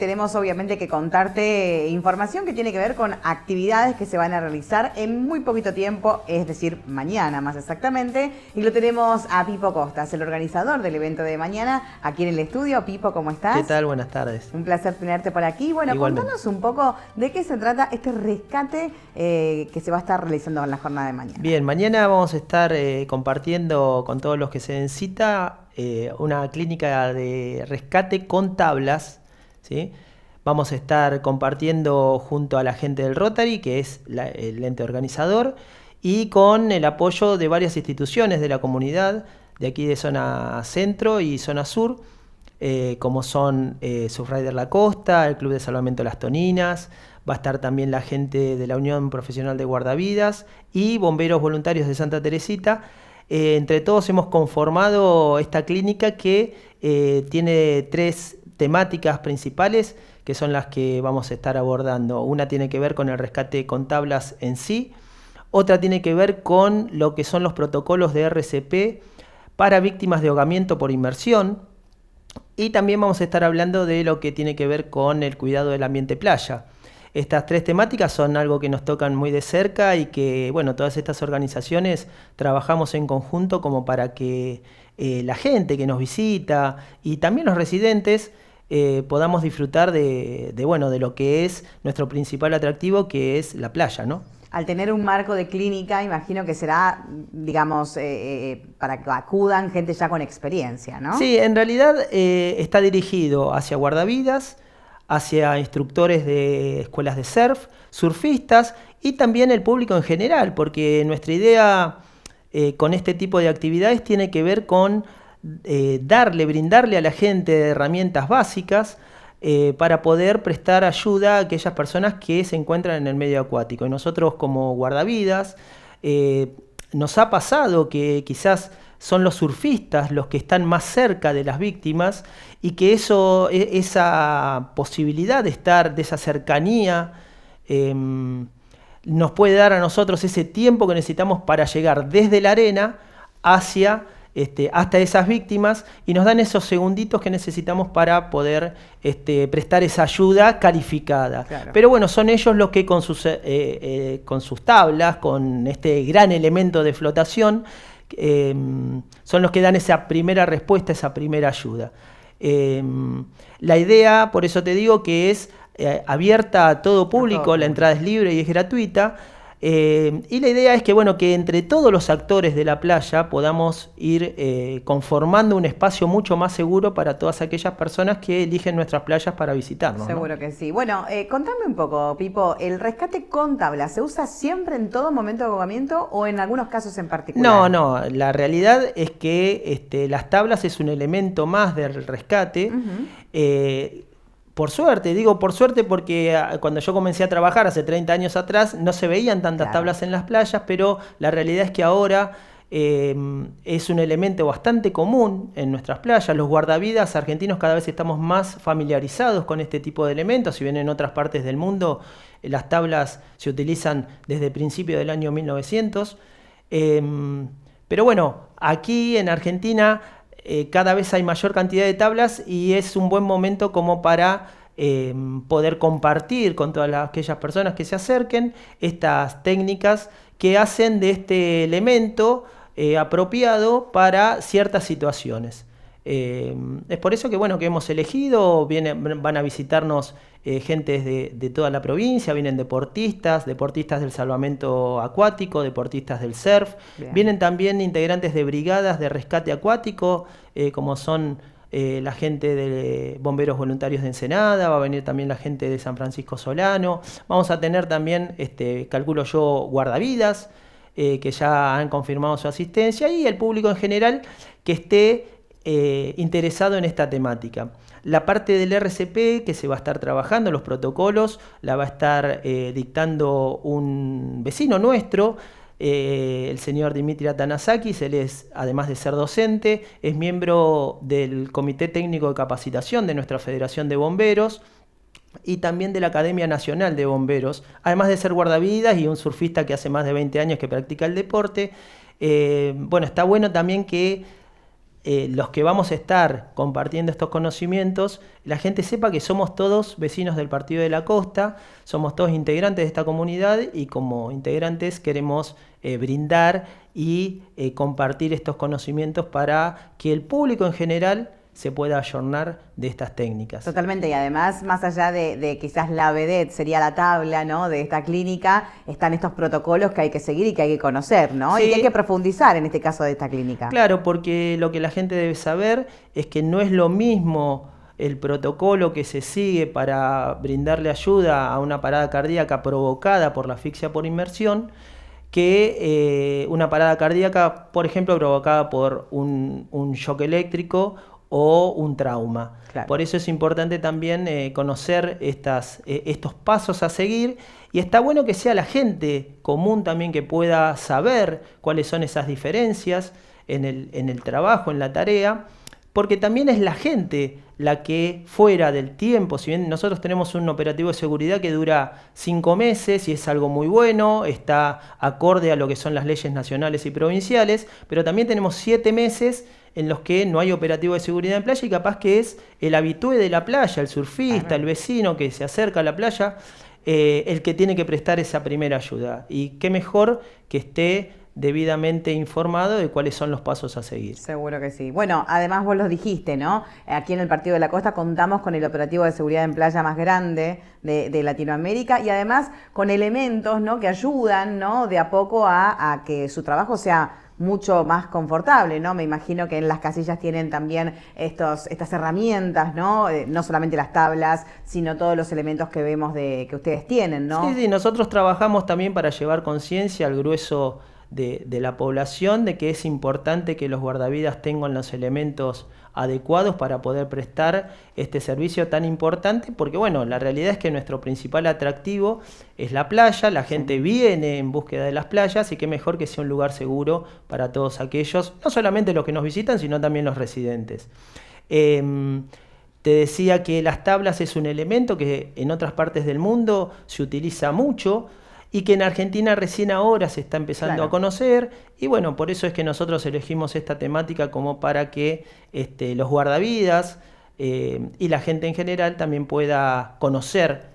tenemos obviamente que contarte información que tiene que ver con actividades que se van a realizar en muy poquito tiempo, es decir, mañana más exactamente. Y lo tenemos a Pipo Costas, el organizador del evento de mañana, aquí en el estudio. Pipo, ¿cómo estás? ¿Qué tal? Buenas tardes. Un placer tenerte por aquí. Bueno, contanos un poco de qué se trata este rescate eh, que se va a estar realizando en la jornada de mañana. Bien, mañana vamos a estar eh, compartiendo con todos los que se den cita eh, una clínica de rescate con tablas Vamos a estar compartiendo junto a la gente del Rotary, que es el ente organizador, y con el apoyo de varias instituciones de la comunidad, de aquí de zona centro y zona sur, eh, como son eh, Subrider La Costa, el Club de Salvamento Las Toninas, va a estar también la gente de la Unión Profesional de Guardavidas y Bomberos Voluntarios de Santa Teresita. Eh, entre todos hemos conformado esta clínica que eh, tiene tres temáticas principales que son las que vamos a estar abordando. Una tiene que ver con el rescate con tablas en sí, otra tiene que ver con lo que son los protocolos de RCP para víctimas de ahogamiento por inmersión y también vamos a estar hablando de lo que tiene que ver con el cuidado del ambiente playa. Estas tres temáticas son algo que nos tocan muy de cerca y que, bueno, todas estas organizaciones trabajamos en conjunto como para que eh, la gente que nos visita y también los residentes eh, podamos disfrutar de, bueno, de lo que es nuestro principal atractivo, que es la playa, ¿no? Al tener un marco de clínica, imagino que será, digamos, eh, eh, para que acudan gente ya con experiencia, ¿no? Sí, en realidad está dirigido hacia guardavidas, hacia instructores de escuelas de surf, surfistas y también el público en general, porque nuestra idea con este tipo de actividades tiene que ver con eh, darle, brindarle a la gente herramientas básicas eh, para poder prestar ayuda a aquellas personas que se encuentran en el medio acuático. Y nosotros como guardavidas, eh, nos ha pasado que quizás son los surfistas los que están más cerca de las víctimas y que eso, e, esa posibilidad de estar, de esa cercanía, em, nos puede dar a nosotros ese tiempo que necesitamos para llegar desde la arena hacia este, hasta esas víctimas y nos dan esos segunditos que necesitamos para poder este, prestar esa ayuda calificada. Pero bueno, son ellos los que con sus, eh, eh, con sus tablas, con este gran elemento de flotación, em, son los que dan esa primera respuesta, esa primera ayuda. Em, la idea, por eso te digo, que es eh, abierta a todo público, la entrada es libre y es gratuita. Eh, y la idea es que, bueno, que entre todos los actores de la playa podamos ir eh, conformando un espacio mucho más seguro para todas aquellas personas que eligen nuestras playas para visitarnos. Seguro que sí. Bueno, eh, contame un poco, Pipo, ¿el rescate con tablas se usa siempre en todo momento de ahogamiento o en algunos casos en particular? No, no, la realidad es que este, las tablas es un elemento más del rescate. Por suerte, digo por suerte porque ah, cuando yo comencé a trabajar hace 30 años atrás no se veían tantas tablas en las playas, pero la realidad es que ahora eh, es un elemento bastante común en nuestras playas. Los guardavidas argentinos cada vez estamos más familiarizados con este tipo de elementos. Si bien en otras partes del mundo eh, las tablas se utilizan desde el principio del año 1900. Em, pero bueno, aquí en Argentina eh, cada vez hay mayor cantidad de tablas y es un buen momento como para eh, poder compartir con todas aquellas personas que se acerquen estas técnicas que hacen de este elemento eh, apropiado para ciertas situaciones. Eh, es por eso que bueno que hemos elegido, vienen, van a visitarnos eh, gentes de, toda la provincia, vienen deportistas, deportistas del salvamento acuático, deportistas del surf, vienen también integrantes de brigadas de rescate acuático, eh, como son eh, la gente de Bomberos Voluntarios de Ensenada, va a venir también la gente de San Francisco Solano, vamos a tener también, este, calculo yo, guardavidas. que ya han confirmado su asistencia y el público en general que esté eh, interesado en esta temática. La parte del RCP que se va a estar trabajando, los protocolos, la va a estar eh, dictando un vecino nuestro, eh, el señor Dimitri Atanasakis, él es, además de ser docente, es miembro del Comité Técnico de Capacitación de nuestra Federación de Bomberos y también de la Academia Nacional de Bomberos, además de ser guardavidas y un surfista que hace más de 20 años que practica el deporte. bueno, está bueno también que eh, los que vamos a estar compartiendo estos conocimientos, la gente sepa que somos todos vecinos del Partido de la Costa, somos todos integrantes de esta comunidad y como integrantes queremos eh, brindar y eh, compartir estos conocimientos para que el público en general se pueda ayornar de estas técnicas. Totalmente, y además, más allá de, quizás la vedette, sería la tabla ¿no? de esta clínica, están estos protocolos que hay que seguir y que hay que conocer, ¿no? Y hay que profundizar en este caso de esta clínica. Claro, porque lo que la gente debe saber es que no es lo mismo el protocolo que se sigue para brindarle ayuda a una parada cardíaca provocada por la asfixia por inmersión, que eh, una parada cardíaca, por ejemplo, provocada por un, un shock eléctrico o un trauma. Por eso es importante también eh, conocer estas, eh, estos pasos a seguir y está bueno que sea la gente común también que pueda saber cuáles son esas diferencias en el, en el trabajo, en la tarea, porque también es la gente la que fuera del tiempo, si bien nosotros tenemos un operativo de seguridad que dura cinco meses y es algo muy bueno, está acorde a lo que son las leyes nacionales y provinciales, pero también tenemos siete meses en los que no hay operativo de seguridad en playa y capaz que es el habitué de la playa, el surfista, el vecino que se acerca a la playa, eh, el que tiene que prestar esa primera ayuda. Y qué mejor que esté debidamente informado de cuáles son los pasos a seguir. Seguro que sí. Bueno, además vos los dijiste, ¿no? Aquí en el Partido de la Costa contamos con el operativo de seguridad en playa más grande de, Latinoamérica y además con elementos, ¿no? Que ayudan, ¿no? De a poco a, a que su trabajo sea mucho más confortable, ¿no? Me imagino que en las casillas tienen también estos, estas herramientas, ¿no? Eh, no solamente las tablas, sino todos los elementos que vemos de, que ustedes tienen, ¿no? Sí, sí, nosotros trabajamos también para llevar conciencia al grueso de, la población de que es importante que los guardavidas tengan los elementos adecuados para poder prestar este servicio tan importante, porque bueno, la realidad es que nuestro principal atractivo es la playa, la gente viene en búsqueda de las playas y qué mejor que sea un lugar seguro para todos aquellos, no solamente los que nos visitan, sino también los residentes. Em, te decía que las tablas es un elemento que en otras partes del mundo se utiliza mucho, y que en Argentina recién ahora se está empezando a conocer. Y bueno, por eso es que nosotros elegimos esta temática como para que este, los guardavidas eh, y la gente en general también pueda conocer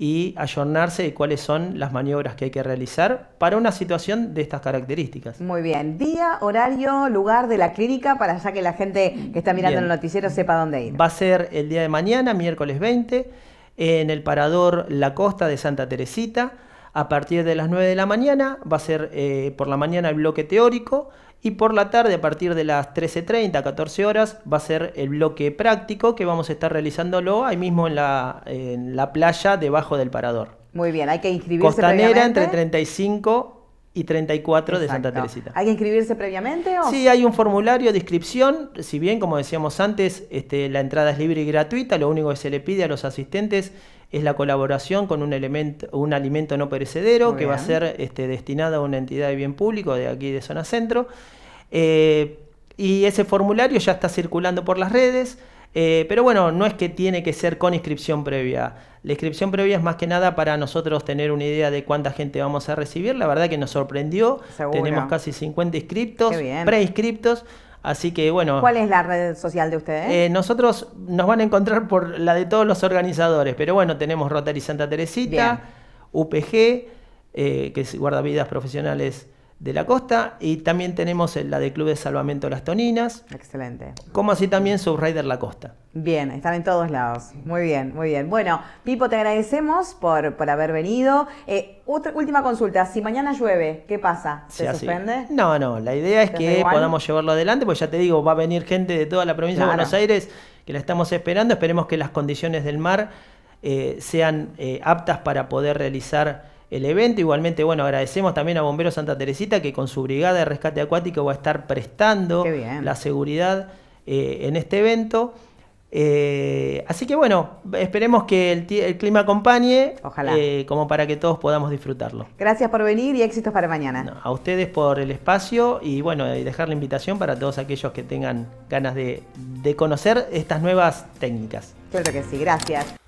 y ayornarse de cuáles son las maniobras que hay que realizar para una situación de estas características. Muy bien. Día, horario, lugar de la clínica para ya que la gente que está mirando el noticiero sepa dónde ir. Va a ser el día de mañana, miércoles 20, en el parador La Costa de Santa Teresita a partir de las 9 de la mañana va a ser eh, por la mañana el bloque teórico y por la tarde a partir de las 13.30, 14 horas va a ser el bloque práctico que vamos a estar realizándolo ahí mismo en la, en la playa debajo del parador. Muy bien, hay que inscribirse. Costanera entre 35 y 34 de Santa Teresita. ¿Hay que inscribirse previamente? ¿o? Sí, hay un formulario de inscripción, si bien, como decíamos antes, este, la entrada es libre y gratuita, lo único que se le pide a los asistentes es la colaboración con un, elemento, un alimento no perecedero que va a ser este, destinado a una entidad de bien público de aquí de Zona Centro. Eh, y ese formulario ya está circulando por las redes. Eh, pero bueno, no es que tiene que ser con inscripción previa. La inscripción previa es más que nada para nosotros tener una idea de cuánta gente vamos a recibir. La verdad que nos sorprendió. Tenemos casi 50 inscriptos, preinscriptos. Así que bueno. ¿Cuál es la red social de ustedes? Eh, nosotros nos van a encontrar por la de todos los organizadores, pero bueno, tenemos Rotary Santa Teresita, UPG, eh, que es Guardavidas Profesionales de la costa y también tenemos eh, la de Club de Salvamento Las Toninas. Excelente. Como así también Subrider La Costa. Bien, están en todos lados. Muy bien, muy bien. Bueno, Pipo, te agradecemos por, por haber venido. Eh, otra, última consulta, si mañana llueve, ¿qué pasa? ¿Se suspende? No, no, la idea es que podamos llevarlo adelante, porque ya te digo, va a venir gente de toda la provincia de Buenos Aires que la estamos esperando. Esperemos que las condiciones del mar eh, sean aptas para poder realizar el evento. Igualmente, bueno, agradecemos también a Bomberos Santa Teresita que con su brigada de rescate acuático va a estar prestando la seguridad eh, en este evento. Eh, así que bueno, esperemos que el, clima acompañe, Ojalá. Eh, como para que todos podamos disfrutarlo. Gracias por venir y éxitos para mañana. a ustedes por el espacio y bueno, dejar la invitación para todos aquellos que tengan ganas de, de conocer estas nuevas técnicas. Claro que sí, gracias.